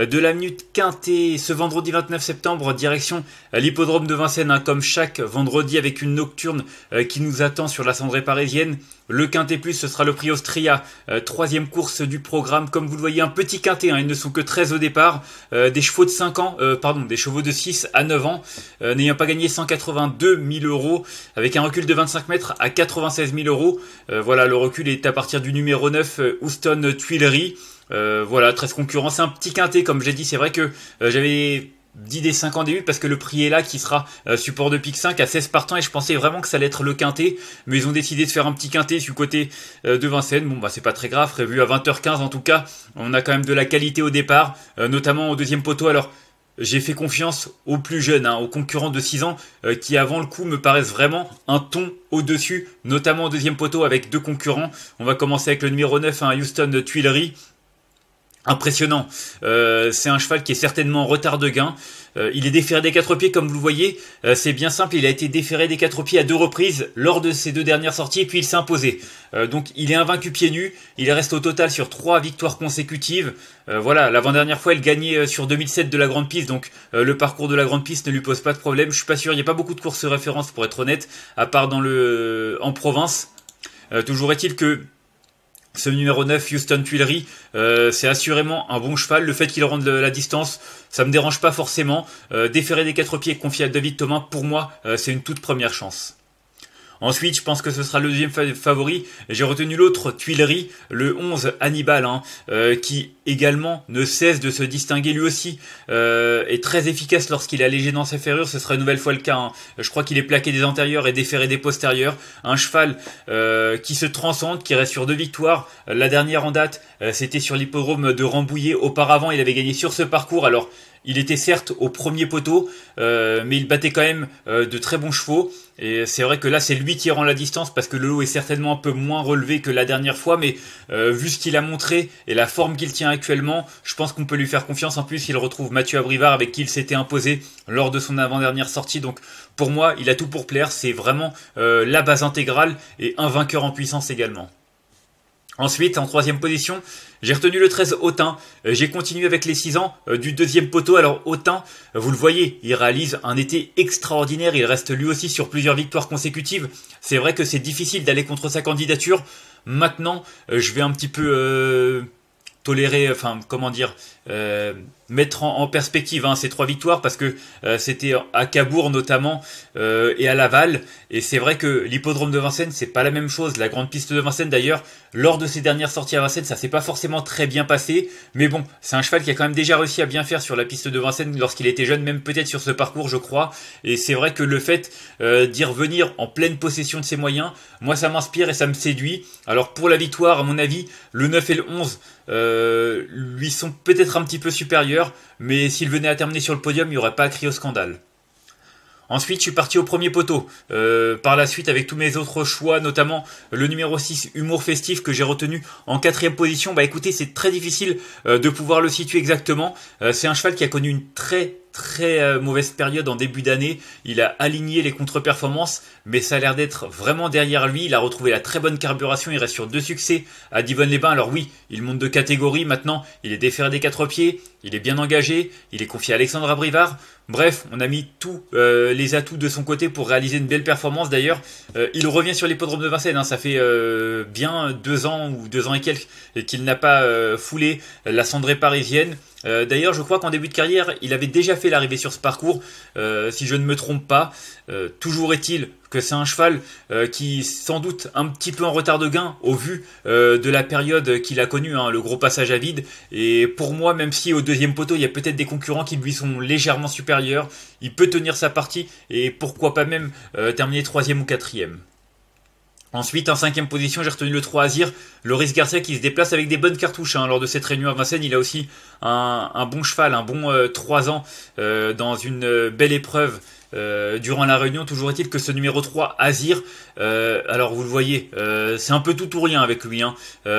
euh, de la Minute Quintée ce vendredi 29 septembre, direction euh, l'hippodrome de Vincennes, hein, comme chaque vendredi avec une nocturne euh, qui nous attend sur la cendrée parisienne. Le Quintet Plus, ce sera le prix Austria, troisième course du programme. Comme vous le voyez, un petit Quintet, hein, ils ne sont que 13 au départ. des chevaux de 5 ans, pardon, des chevaux de 6 à 9 ans, n'ayant pas gagné 182 000 euros, avec un recul de 25 mètres à 96 000 euros. voilà, le recul est à partir du numéro 9, Houston Tuileries. Euh, voilà, 13 concurrents, c'est un petit quintet comme j'ai dit, c'est vrai que euh, j'avais dit des 5 en début parce que le prix est là qui sera euh, support de pic 5 à 16 partants et je pensais vraiment que ça allait être le quintet mais ils ont décidé de faire un petit quintet du côté de Vincennes bon bah c'est pas très grave prévu à 20h15 en tout cas on a quand même de la qualité au départ notamment au deuxième poteau alors j'ai fait confiance aux plus jeunes, hein, aux concurrents de 6 ans, qui avant le coup me paraissent vraiment un ton au-dessus, notamment au deuxième poteau avec deux concurrents. On va commencer avec le numéro 9, hein, Houston Tuileries, impressionnant. Euh, c'est un cheval qui est certainement en retard de gain. Euh, il est déféré des quatre pieds, comme vous le voyez. Euh, c'est bien simple, il a été déféré des quatre pieds à deux reprises lors de ses deux dernières sorties, et puis il s'est imposé. donc il est invaincu pieds nus. Il reste au total sur trois victoires consécutives. voilà, l'avant-dernière fois, il gagnait sur 2007 de la Grande Piste, donc le parcours de la Grande Piste ne lui pose pas de problème. Je suis pas sûr, il n'y a pas beaucoup de courses références, pour être honnête, à part dans le en province. toujours est-il que ce numéro 9, Houston Tuileries, euh, c'est assurément un bon cheval. Le fait qu'il rende la distance, ça me dérange pas forcément. Euh, déférer des quatre pieds confié à David Thomas, pour moi, euh, c'est une toute première chance. Ensuite, je pense que ce sera le deuxième favori. J'ai retenu l'autre, Tuileries, le 11, Hannibal, hein, euh, qui également ne cesse de se distinguer lui aussi. Euh, est très efficace lorsqu'il est allégé dans sa ferrure, ce sera une nouvelle fois le cas. Hein. Je crois qu'il est plaqué des antérieurs et déferré des postérieurs. Un cheval euh, qui se transcende, qui reste sur deux victoires. La dernière en date, euh, c'était sur l'hippodrome de Rambouillet. Auparavant, il avait gagné sur ce parcours. Alors, il était certes au premier poteau, euh, mais il battait quand même euh, de très bons chevaux. Et c'est vrai que là, c'est lui qui rend la distance parce que le lot est certainement un peu moins relevé que la dernière fois. Mais euh, vu ce qu'il a montré et la forme qu'il tient actuellement, je pense qu'on peut lui faire confiance. En plus, il retrouve Mathieu Abrivard avec qui il s'était imposé lors de son avant-dernière sortie. Donc pour moi, il a tout pour plaire. C'est vraiment la base intégrale et un vainqueur en puissance également. Ensuite, en troisième position, j'ai retenu le 13 Autain. Euh, j'ai continué avec les 6 ans euh, du deuxième poteau. Alors Autain, euh, vous le voyez, il réalise un été extraordinaire. Il reste lui aussi sur plusieurs victoires consécutives. C'est vrai que c'est difficile d'aller contre sa candidature. Maintenant, je vais un petit peu tolérer, enfin comment dire, euh, mettre en, perspective hein, ces trois victoires parce que euh, c'était à Cabourg notamment euh, et à Laval. Et c'est vrai que l'hippodrome de Vincennes, c'est pas la même chose. La grande piste de Vincennes, d'ailleurs, lors de ses dernières sorties à Vincennes, ça s'est pas forcément très bien passé. Mais bon, c'est un cheval qui a quand même déjà réussi à bien faire sur la piste de Vincennes lorsqu'il était jeune, même peut-être sur ce parcours, je crois. Et c'est vrai que le fait euh, d'y revenir en pleine possession de ses moyens, moi ça m'inspire et ça me séduit. Alors pour la victoire, à mon avis, le 9 et le 11 lui sont peut-être un petit peu supérieurs mais s'il venait à terminer sur le podium, il n'y aurait pas à au scandale. Ensuite, je suis parti au premier poteau. Euh, par la suite, avec tous mes autres choix, notamment le numéro 6, Humour Festif, que j'ai retenu en quatrième position. Bah écoutez, c'est très difficile euh, de pouvoir le situer exactement. Euh, c'est un cheval qui a connu une très très euh, mauvaise période en début d'année. Il a aligné les contre-performances, mais ça a l'air d'être vraiment derrière lui. Il a retrouvé la très bonne carburation. Il reste sur deux succès à Divonne-les-Bains. Alors oui, il monte de catégorie maintenant. Il est déféré des quatre pieds. Il est bien engagé. Il est confié à Alexandre Abrivard. Bref, on a mis tous euh, les atouts de son côté pour réaliser une belle performance. D'ailleurs, euh, il revient sur l'hippodrome de Vincennes. Hein. Ça fait bien deux ans ou deux ans et quelques qu'il n'a pas foulé la cendrée parisienne. Euh, d'ailleurs, je crois qu'en début de carrière, il avait déjà fait l'arrivée sur ce parcours, euh, si je ne me trompe pas. Euh, toujours est-il que c'est un cheval qui, sans doute, un petit peu en retard de gain au vu de la période qu'il a connue, hein, le gros passage à vide. Et pour moi, même si au deuxième poteau, il y a peut-être des concurrents qui lui sont légèrement supérieurs, il peut tenir sa partie et pourquoi pas même terminer troisième ou quatrième. Ensuite, en cinquième position, j'ai retenu le 3 Azir, Loris Garcia qui se déplace avec des bonnes cartouches. Hein, lors de cette réunion à Vincennes, il a aussi un, bon cheval, un bon 3 euh, ans euh, dans une euh, belle épreuve euh, durant la réunion. Toujours est-il que ce numéro 3, Azir, euh, alors vous le voyez, euh, c'est un peu tout ou rien avec lui. Hein.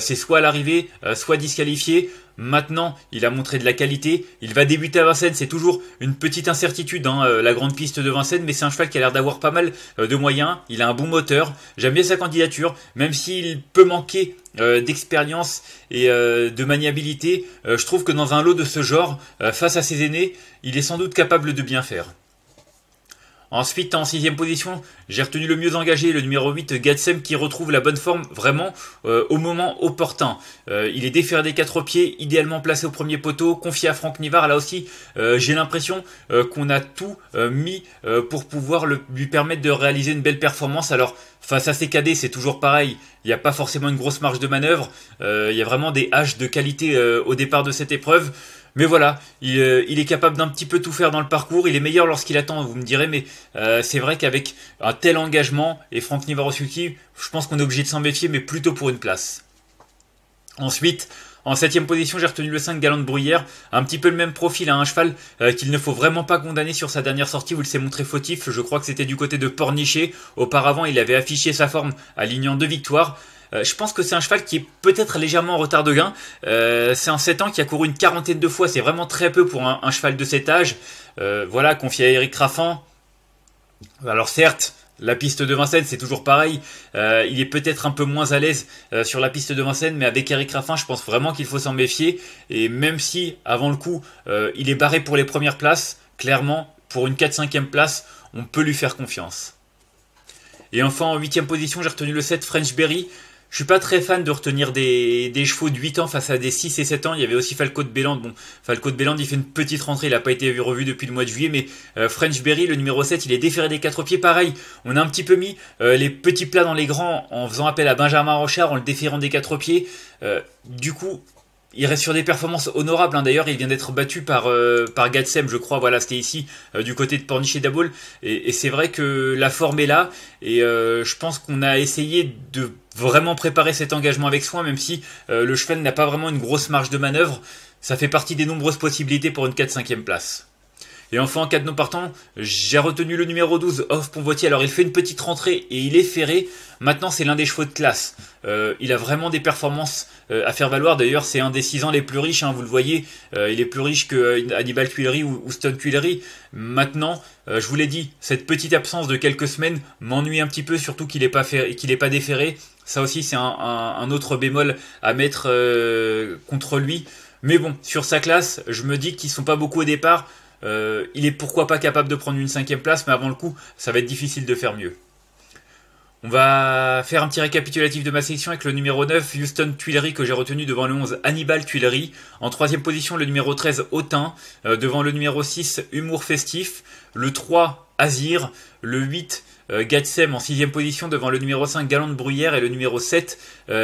c'est soit à l'arrivée, soit disqualifié. Maintenant, il a montré de la qualité. Il va débuter à Vincennes. C'est toujours une petite incertitude, hein, la grande piste de Vincennes, mais c'est un cheval qui a l'air d'avoir pas mal de moyens. Il a un bon moteur. J'aime bien sa candidature, même s'il peut manquer d'expérience et de maniabilité. je trouve que dans un lot de ce genre, face à ses aînés, il est sans doute capable de bien faire. Ensuite, en sixième position, j'ai retenu le mieux engagé, le numéro 8, Gatsem, qui retrouve la bonne forme vraiment euh, au moment opportun. Euh, il est déféré des quatre pieds, idéalement placé au premier poteau, confié à Franck Nivard. Là aussi, euh, j'ai l'impression qu'on a tout mis pour pouvoir lui permettre de réaliser une belle performance. Alors, face à ces cadets, c'est toujours pareil. Il n'y a pas forcément une grosse marge de manœuvre. il y a vraiment des haches de qualité au départ de cette épreuve. Mais voilà, euh, il, est capable d'un petit peu tout faire dans le parcours. Il est meilleur lorsqu'il attend, vous me direz, mais euh, c'est vrai qu'avec un tel engagement et Franck Nivarosuki, je pense qu'on est obligé de s'en méfier, mais plutôt pour une place. Ensuite, en septième position, j'ai retenu le 5 Galant de Bruyère, un petit peu le même profil, à hein, un cheval euh, qu'il ne faut vraiment pas condamner sur sa dernière sortie où il s'est montré fautif. Je crois que c'était du côté de Pornichet. Auparavant, il avait affiché sa forme, alignant deux victoires. Euh, je pense que c'est un cheval qui est peut-être légèrement en retard de gain. Euh, c'est un 7 ans qui a couru une quarantaine de fois, c'est vraiment très peu pour un, cheval de cet âge. Euh, voilà, confié à Eric Raffin Alors certes, la piste de Vincennes, c'est toujours pareil. il est peut-être un peu moins à l'aise sur la piste de Vincennes, mais avec Eric Raffin, je pense vraiment qu'il faut s'en méfier. Et même si, avant le coup, il est barré pour les premières places, clairement, pour une 4-5e place, on peut lui faire confiance. Et enfin, en 8 position, j'ai retenu le 7 French Berry. Je suis pas très fan de retenir des, chevaux de 8 ans face à des 6 et 7 ans. Il y avait aussi Falco de Béland. Bon, Falco de Béland, il fait une petite rentrée. Il n'a pas été revu depuis le mois de juillet. Mais euh, French Berry, le numéro 7, il est déféré des 4 pieds. Pareil, on a un petit peu mis euh, les petits plats dans les grands en faisant appel à Benjamin Rochard, en le déférant des 4 pieds. Euh, du coup, il reste sur des performances honorables. Hein. D'ailleurs, il vient d'être battu par, euh, Gadsem, je crois. Voilà, c'était ici, du côté de Pornichet d'Abol. Et, et c'est vrai que la forme est là. Et je pense qu'on a essayé de vraiment préparer cet engagement avec soin, même si euh, le cheval n'a pas vraiment une grosse marge de manœuvre. Ça fait partie des nombreuses possibilités pour une 4-5e place. Et enfin, en cas de non partant, j'ai retenu le numéro 12, Off Ponvoitier. Alors, il fait une petite rentrée et il est ferré. Maintenant, c'est l'un des chevaux de classe. Euh, il a vraiment des performances euh, à faire valoir. D'ailleurs, c'est un des 6 ans les plus riches, hein, vous le voyez. Euh, il est plus riche que Hannibal Tuileries ou, Stone Tuileries. Maintenant, je vous l'ai dit, cette petite absence de quelques semaines m'ennuie un petit peu, surtout qu'il n'est pas, qu'il n'est pas, déféré. Ça aussi, c'est un, un, autre bémol à mettre contre lui. Mais bon, sur sa classe, je me dis qu'ils sont pas beaucoup au départ. Euh, il est pourquoi pas capable de prendre une cinquième place, mais avant le coup, ça va être difficile de faire mieux. On va faire un petit récapitulatif de ma sélection avec le numéro 9, Houston Tuileries, que j'ai retenu devant le 11, Hannibal Tuileries. En troisième position, le numéro 13, Autin. Euh, devant le numéro 6, Humour Festif. Le 3, Azir. Le 8, euh, Gatsem en sixième position devant le numéro 5 Galante Bruyère et le numéro 7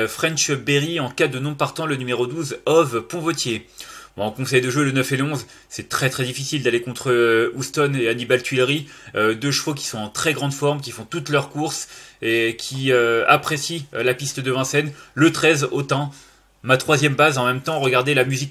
French Berry en cas de non partant le numéro 12 Ove Ponvotier en conseil de jeu, le 9 et le 11, c'est très très difficile d'aller contre euh, Houston et Hannibal Tuileries, euh, deux chevaux qui sont en très grande forme, qui font toutes leurs courses et qui euh, apprécient la piste de Vincennes. Le 13, autant. Ma troisième base, en même temps, regardez la musique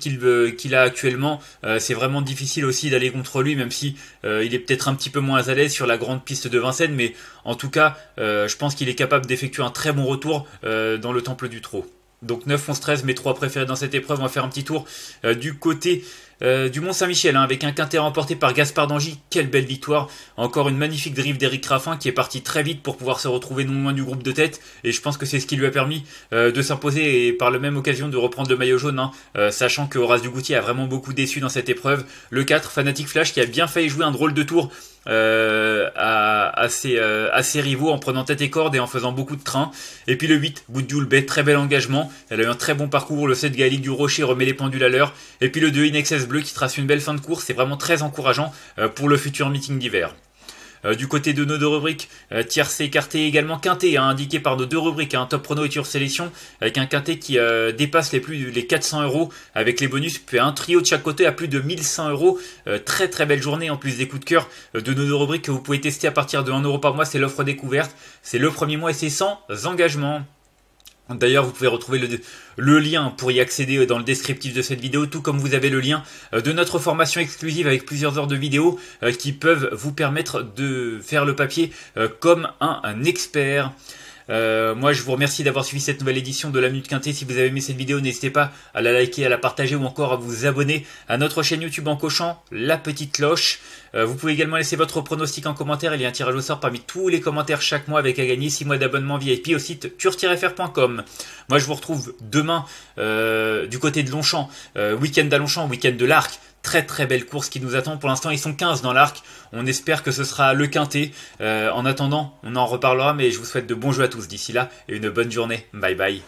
qu'il a actuellement, c'est vraiment difficile aussi d'aller contre lui, même si il est peut-être un petit peu moins à l'aise sur la grande piste de Vincennes, mais en tout cas, je pense qu'il est capable d'effectuer un très bon retour dans le temple du trot. Donc 9, 11, 13, mes trois préférés dans cette épreuve. On va faire un petit tour euh, du côté euh, du Mont-Saint-Michel hein, avec un quintet remporté par Gaspard Dangy. Quelle belle victoire. Encore une magnifique drive d'Eric Raffin qui est parti très vite pour pouvoir se retrouver non loin du groupe de tête. Et je pense que c'est ce qui lui a permis euh, de s'imposer et par la même occasion de reprendre le maillot jaune. Hein, sachant que Horace Dugoutier a vraiment beaucoup déçu dans cette épreuve. Le 4, Fanatic Flash qui a bien failli jouer un drôle de tour euh, à, ses, euh, rivaux en prenant tête et corde et en faisant beaucoup de trains. Et puis le 8, Boudjoul très bel engagement. Elle a eu un très bon parcours. Le 7, Gaëlique du Rocher remet les pendules à l'heure. Et puis le 2, Inexcess Bleu qui trace une belle fin de course. C'est vraiment très encourageant euh, pour le futur meeting d'hiver. Euh, du côté de nos deux rubriques, euh, tiers c écarté également quinté hein, indiqué par nos deux rubriques, un hein, top prono et tour sélection, avec un quinté qui euh, dépasse les plus les 400 euros avec les bonus, puis un trio de chaque côté à plus de 1100 euros. très très belle journée en plus des coups de cœur de nos deux rubriques que vous pouvez tester à partir de 1 euro par mois. C'est l'offre découverte, c'est le premier mois et c'est sans engagement. D'ailleurs, vous pouvez retrouver le, lien pour y accéder euh, dans le descriptif de cette vidéo, tout comme vous avez le lien euh, de notre formation exclusive avec plusieurs heures de vidéos euh, qui peuvent vous permettre de faire le papier comme un expert. Euh, moi, je vous remercie d'avoir suivi cette nouvelle édition de la Minute Quintée. Si vous avez aimé cette vidéo, n'hésitez pas à la liker, à la partager ou encore à vous abonner à notre chaîne YouTube en cochant la petite cloche. Euh, vous pouvez également laisser votre pronostic en commentaire. Il y a un tirage au sort parmi tous les commentaires chaque mois avec à gagner 6 mois d'abonnement VIP au site cure Moi, je vous retrouve demain euh, du côté de Longchamp, week-end à Longchamp, week-end de l'Arc très très belle course qui nous attend. Pour l'instant, ils sont 15 dans l'arc. On espère que ce sera le quintet. Euh, en attendant, on en reparlera, mais je vous souhaite de bons jeux à tous d'ici là et une bonne journée. Bye bye.